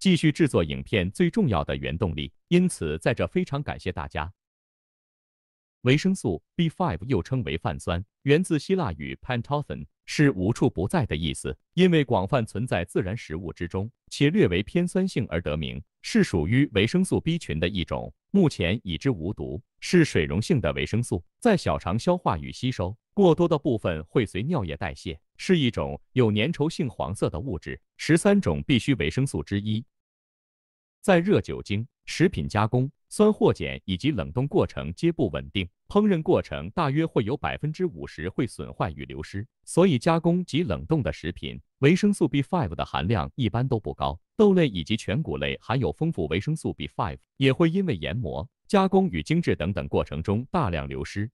继续制作影片最重要的原动力，因此在这非常感谢大家。维生素 B5 又称为泛酸，源自希腊语 p a n t o t h e n 是无处不在的意思，因为广泛存在自然食物之中，且略为偏酸性而得名，是属于维生素 B 群的一种。目前已知无毒，是水溶性的维生素，在小肠消化与吸收，过多的部分会随尿液代谢，是一种有粘稠性黄色的物质，十三种必需维生素之一。在热、酒精、食品加工、酸或碱以及冷冻过程皆不稳定，烹饪过程大约会有百分之五十会损坏与流失，所以加工及冷冻的食品维生素 B5 的含量一般都不高。豆类以及全谷类含有丰富维生素 B5，也会因为研磨、加工与精制等等过程中大量流失。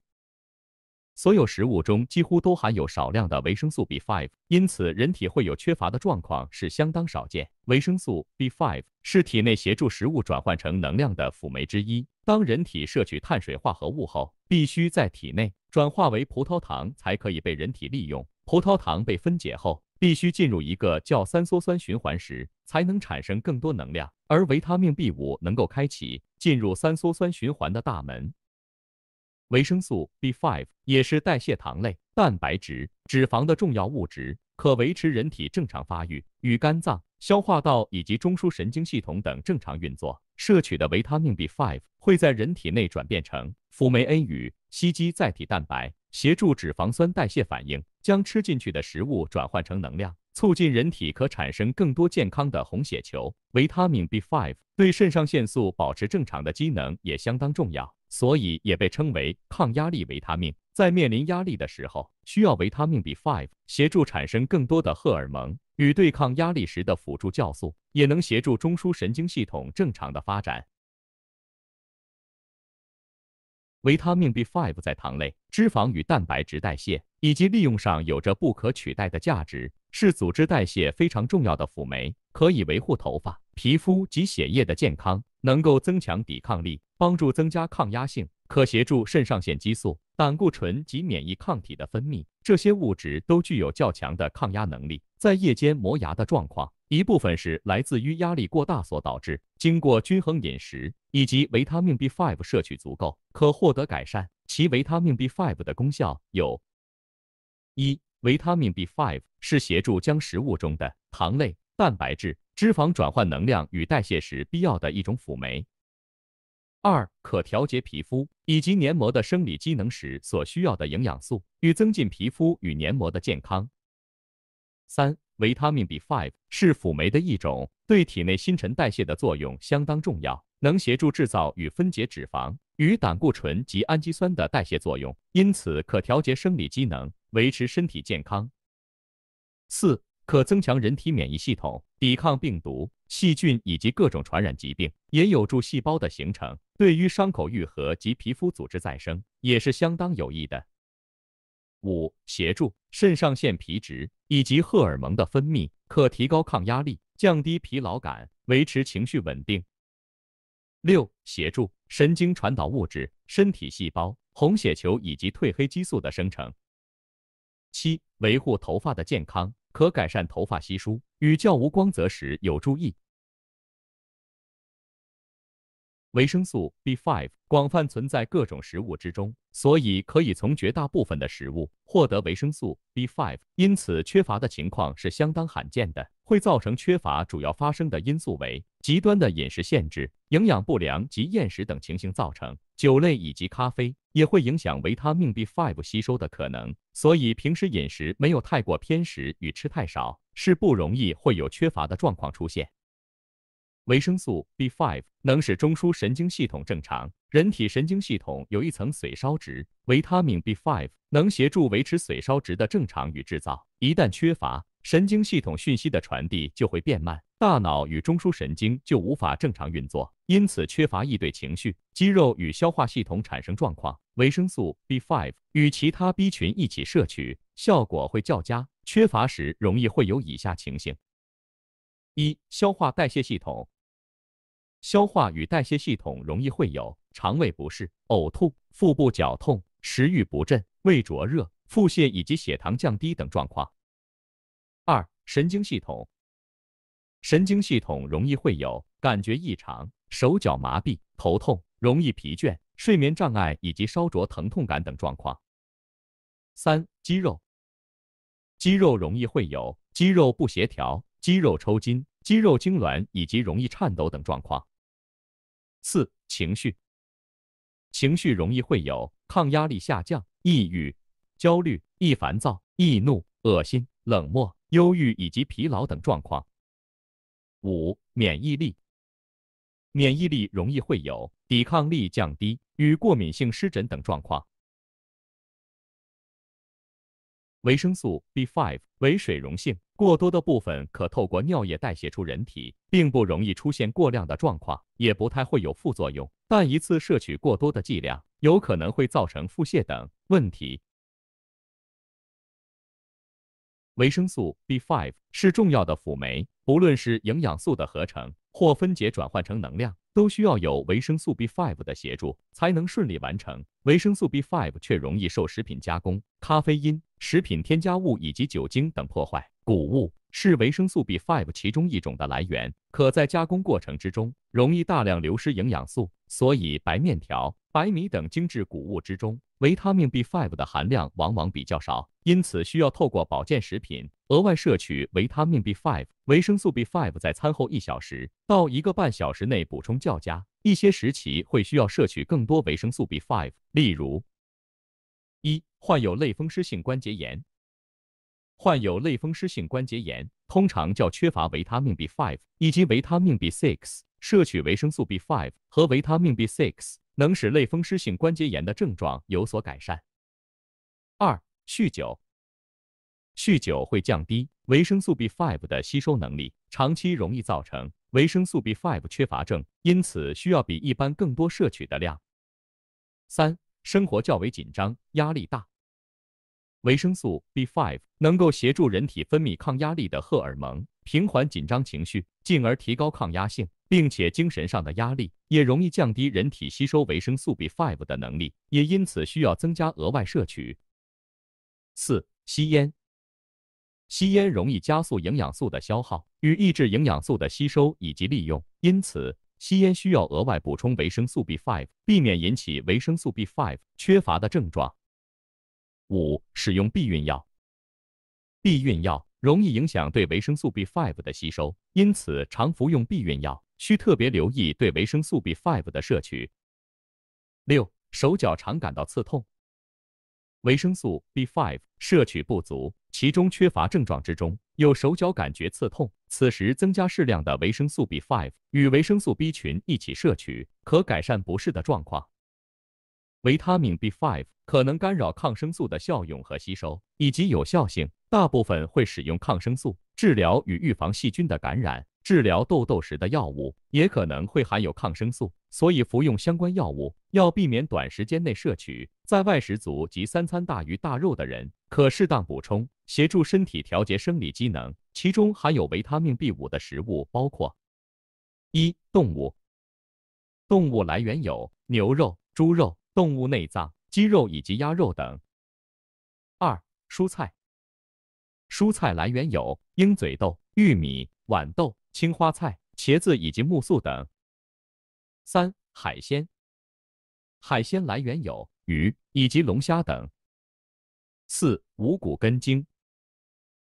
所有食物中几乎都含有少量的维生素 B5，因此人体会有缺乏的状况是相当少见。维生素 B5 是体内协助食物转换成能量的辅酶之一。当人体摄取碳水化合物后，必须在体内转化为葡萄糖，才可以被人体利用。葡萄糖被分解后，必须进入一个叫三羧酸循环时，才能产生更多能量。而维他命 B5 能够开启进入三羧酸循环的大门。维生素 B5 也是代谢糖类、蛋白质、脂肪的重要物质，可维持人体正常发育与肝脏、消化道以及中枢神经系统等正常运作。摄取的维他命 B5 会在人体内转变成辅酶 A 与烯基载体蛋白，协助脂肪酸代谢反应，将吃进去的食物转换成能量，促进人体可产生更多健康的红血球。维他命 B5 对肾上腺素保持正常的机能也相当重要。所以也被称为抗压力维他命。在面临压力的时候，需要维他命 B5 协助产生更多的荷尔蒙，与对抗压力时的辅助酵素，也能协助中枢神经系统正常的发展。维他命 B5 在糖类、脂肪与蛋白质代谢以及利用上有着不可取代的价值，是组织代谢非常重要的辅酶，可以维护头发、皮肤及血液的健康，能够增强抵抗力。帮助增加抗压性，可协助肾上腺激素、胆固醇及免疫抗体的分泌。这些物质都具有较强的抗压能力。在夜间磨牙的状况，一部分是来自于压力过大所导致。经过均衡饮食以及维他命 B5 摄取足够，可获得改善。其维他命 B5 的功效有：一、维他命 B5 是协助将食物中的糖类、蛋白质、脂肪转换能量与代谢时必要的一种辅酶。二、可调节皮肤以及黏膜的生理机能时所需要的营养素，与增进皮肤与黏膜的健康。三、维他命 B5 是辅酶的一种，对体内新陈代谢的作用相当重要，能协助制造与分解脂肪、与胆固醇及氨基酸的代谢作用，因此可调节生理机能，维持身体健康。四。可增强人体免疫系统，抵抗病毒、细菌以及各种传染疾病，也有助细胞的形成，对于伤口愈合及皮肤组织再生也是相当有益的。五、协助肾上腺皮质以及荷尔蒙的分泌，可提高抗压力，降低疲劳感，维持情绪稳定。六、协助神经传导物质、身体细胞、红血球以及褪黑激素的生成。七、维护头发的健康。可改善头发稀疏与较无光泽时，有注意。维生素 B5 广泛存在各种食物之中，所以可以从绝大部分的食物获得维生素 B5，因此缺乏的情况是相当罕见的。会造成缺乏主要发生的因素为极端的饮食限制、营养不良及厌食等情形造成。酒类以及咖啡。也会影响维他命 B5 吸收的可能，所以平时饮食没有太过偏食与吃太少，是不容易会有缺乏的状况出现。维生素 B5 能使中枢神经系统正常，人体神经系统有一层髓鞘质，维他命 B5 能协助维持髓鞘质的正常与制造，一旦缺乏，神经系统讯息的传递就会变慢。大脑与中枢神经就无法正常运作，因此缺乏应对情绪、肌肉与消化系统产生状况。维生素 B5 与其他 B 群一起摄取效果会较佳。缺乏时容易会有以下情形：一、消化代谢系统，消化与代谢系统容易会有肠胃不适、呕吐、腹部绞痛、食欲不振、胃灼热、腹泻以及血糖降低等状况。二、神经系统。神经系统容易会有感觉异常、手脚麻痹、头痛、容易疲倦、睡眠障碍以及烧灼疼痛感等状况。三、肌肉，肌肉容易会有肌肉不协调、肌肉抽筋、肌肉痉挛以及容易颤抖等状况。四、情绪，情绪容易会有抗压力下降、抑郁、焦虑、易烦躁、易怒、恶心、冷漠、忧郁以及疲劳等状况。五免疫力，免疫力容易会有抵抗力降低与过敏性湿疹等状况。维生素 B5 为水溶性，过多的部分可透过尿液代谢出人体，并不容易出现过量的状况，也不太会有副作用。但一次摄取过多的剂量，有可能会造成腹泻等问题。维生素 B5 是重要的辅酶，不论是营养素的合成或分解，转换成能量，都需要有维生素 B5 的协助，才能顺利完成。维生素 B5 却容易受食品加工、咖啡因、食品添加物以及酒精等破坏。谷物是维生素 B5 其中一种的来源，可在加工过程之中容易大量流失营养素，所以白面条、白米等精致谷物之中。维他命 B5 的含量往往比较少，因此需要透过保健食品额外摄取维他命 B5。维生素 B5 在餐后一小时到一个半小时内补充较佳。一些时期会需要摄取更多维生素 B5，例如：一、患有类风湿性关节炎，患有类风湿性关节炎通常较缺乏维他命 B5 以及维他命 B6，摄取维生素 B5 和维他命 B6。能使类风湿性关节炎的症状有所改善。二、酗酒，酗酒会降低维生素 B5 的吸收能力，长期容易造成维生素 B5 缺乏症，因此需要比一般更多摄取的量。三、生活较为紧张，压力大，维生素 B5 能够协助人体分泌抗压力的荷尔蒙，平缓紧张情绪，进而提高抗压性。并且精神上的压力也容易降低人体吸收维生素 B5 的能力，也因此需要增加额外摄取。四、吸烟，吸烟容易加速营养素的消耗与抑制营养素的吸收以及利用，因此吸烟需要额外补充维生素 B5，避免引起维生素 B5 缺乏的症状。五、使用避孕药，避孕药容易影响对维生素 B5 的吸收，因此常服用避孕药。需特别留意对维生素 B5 的摄取。六、手脚常感到刺痛，维生素 B5 摄取不足，其中缺乏症状之中有手脚感觉刺痛，此时增加适量的维生素 B5 与维生素 B 群一起摄取，可改善不适的状况。维他命 B5 可能干扰抗生素的效用和吸收以及有效性，大部分会使用抗生素治疗与预防细菌的感染。治疗痘痘时的药物也可能会含有抗生素，所以服用相关药物要避免短时间内摄取。在外食族及三餐大鱼大肉的人，可适当补充，协助身体调节生理机能。其中含有维他命 B5 的食物包括：一、动物，动物来源有牛肉、猪肉、动物内脏、鸡肉以及鸭肉等；二、蔬菜，蔬菜来源有鹰嘴豆、玉米。豌豆、青花菜、茄子以及木素等。三、海鲜海鲜来源有鱼以及龙虾等。四、五谷根茎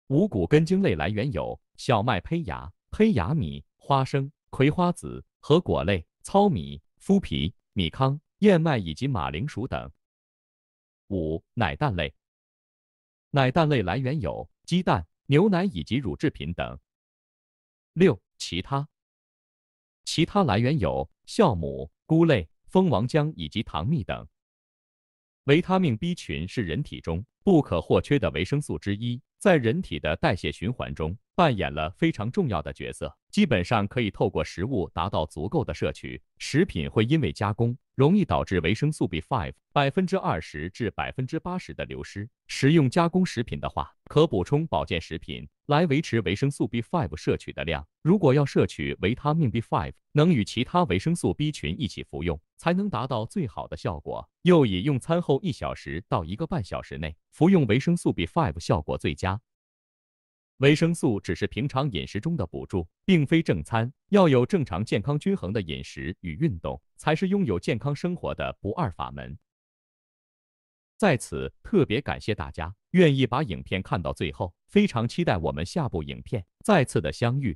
五谷根茎类来源有小麦胚芽、胚芽米、花生、葵花籽和果类、糙米、麸皮、米糠、燕麦以及马铃薯等。五、奶蛋类奶蛋类来源有鸡蛋、牛奶以及乳制品等。六其他，其他来源有酵母、菇类、蜂王浆以及糖蜜等。维他命 B 群是人体中不可或缺的维生素之一，在人体的代谢循环中扮演了非常重要的角色。基本上可以透过食物达到足够的摄取，食品会因为加工。容易导致维生素 B5 百分之二十至百分之八十的流失。食用加工食品的话，可补充保健食品来维持维生素 B5 摄取的量。如果要摄取维他命 B5，能与其他维生素 B 群一起服用，才能达到最好的效果。又以用餐后一小时到一个半小时内服用维生素 B5 效果最佳。维生素只是平常饮食中的补助，并非正餐。要有正常、健康、均衡的饮食与运动，才是拥有健康生活的不二法门。在此特别感谢大家愿意把影片看到最后，非常期待我们下部影片再次的相遇。